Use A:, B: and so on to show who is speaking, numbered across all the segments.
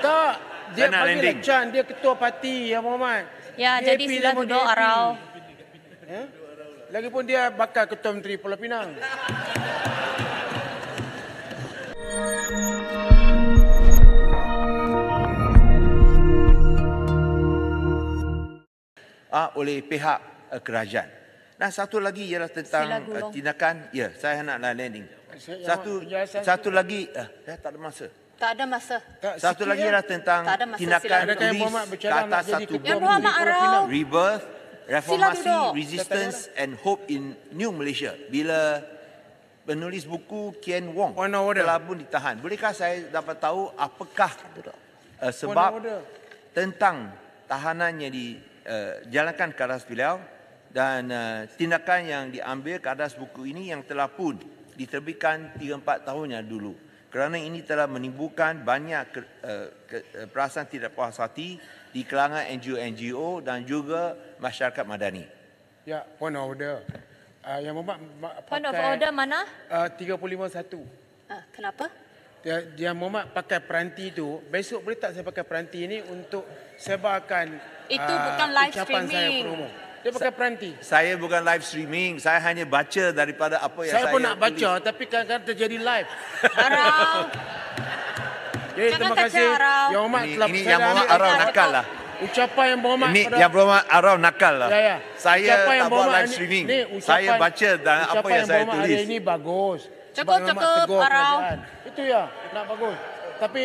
A: Tak, dia Zainal panggil Landing. Chan, dia ketua parti, Ya Muhammad. Ya, dia jadi sila duduk arau. Ya? Lagipun dia bakal ketua menteri Pulau Pinang.
B: Ah, oleh pihak uh, kerajaan. Nah, satu lagi ialah tentang uh, tindakan. Ya, saya nak landing. satu satu lagi, uh, saya tak ada masa. Tak ada masa. Tak, satu sekian, lagi adalah lah. tentang tindakan sila. polis ke atas satu bom. Yang Muhammad Rebirth, reformasi, resistance and hope in new Malaysia. Bila penulis buku Ken Wong telah pun ditahan. Bolehkah saya dapat tahu apakah uh, sebab tentang tahanannya dijalankan eh, uh, ke atas beliau dan uh, tindakan yang diambil ke atas buku ini yang telah pun diterbitkan 3-4 tahun yang dulu kerana ini telah menimbulkan banyak eh, eh, perasaan tidak puas hati di kalangan NGO-NGO dan juga masyarakat madani.
A: Ya, point of order. Uh, yang Mohd pakai... Point of order mana? Uh, 351. Uh, kenapa? Ya, yang Mohd pakai peranti itu, besok boleh tak saya pakai peranti ini untuk sebarkan... Itu uh, bukan live streaming.
B: Dia pakai peranti. Saya bukan live streaming. Saya hanya baca daripada apa yang saya... Saya pun nak baca tulis.
A: tapi kadang-kadang terjadi live. Arau.
B: Jadi terima kasih. Arau. Yang Omar telah Ini yang Omar Arau nakal lah.
A: Ucapan yang berhormat Ini yang
B: berhormat Arau nakal lah. Ya, ya. Saya tak buat live streaming. saya baca dan apa yang, saya tulis. Ucapan yang ini
A: bagus. Cukup-cukup Arau. Itu ya. Nak bagus. Tapi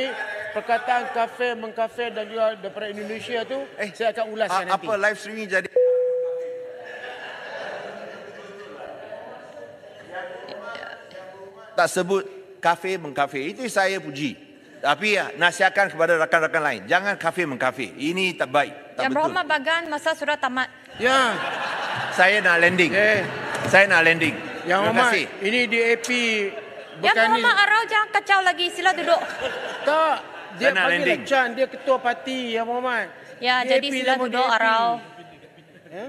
A: perkataan kafe mengkafe dan juga daripada Indonesia tu eh, saya akan ulas nanti. Apa live
B: streaming jadi tak sebut kafe mengkafe Itu saya puji. Tapi ya nasihatkan kepada rakan-rakan lain. Jangan kafe mengkafe Ini tak baik. Tak Yang Rahman Bagan masa sudah tamat. Ya. Saya nak landing. Yeah. Saya nak landing. Yang Terima ini di AP. Yang Rahman Arau
A: jangan kacau lagi. Sila duduk. Tak. Dia saya panggil landing. Lechan. Dia ketua parti. Yang Rahman. Ya, DAP ya, jadi sila duduk DAP. Arau. Ya?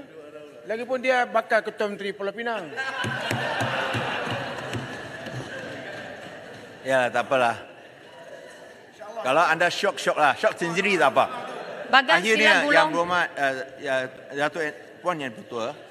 A: Lagipun dia bakal ketua menteri Pulau Pinang.
B: Ya, tak apalah. Kalau anda syok-syok lah. Syok sendiri tak apa. Bagan Yang Berhormat, uh, ya, Datuk Puan Yang Putua,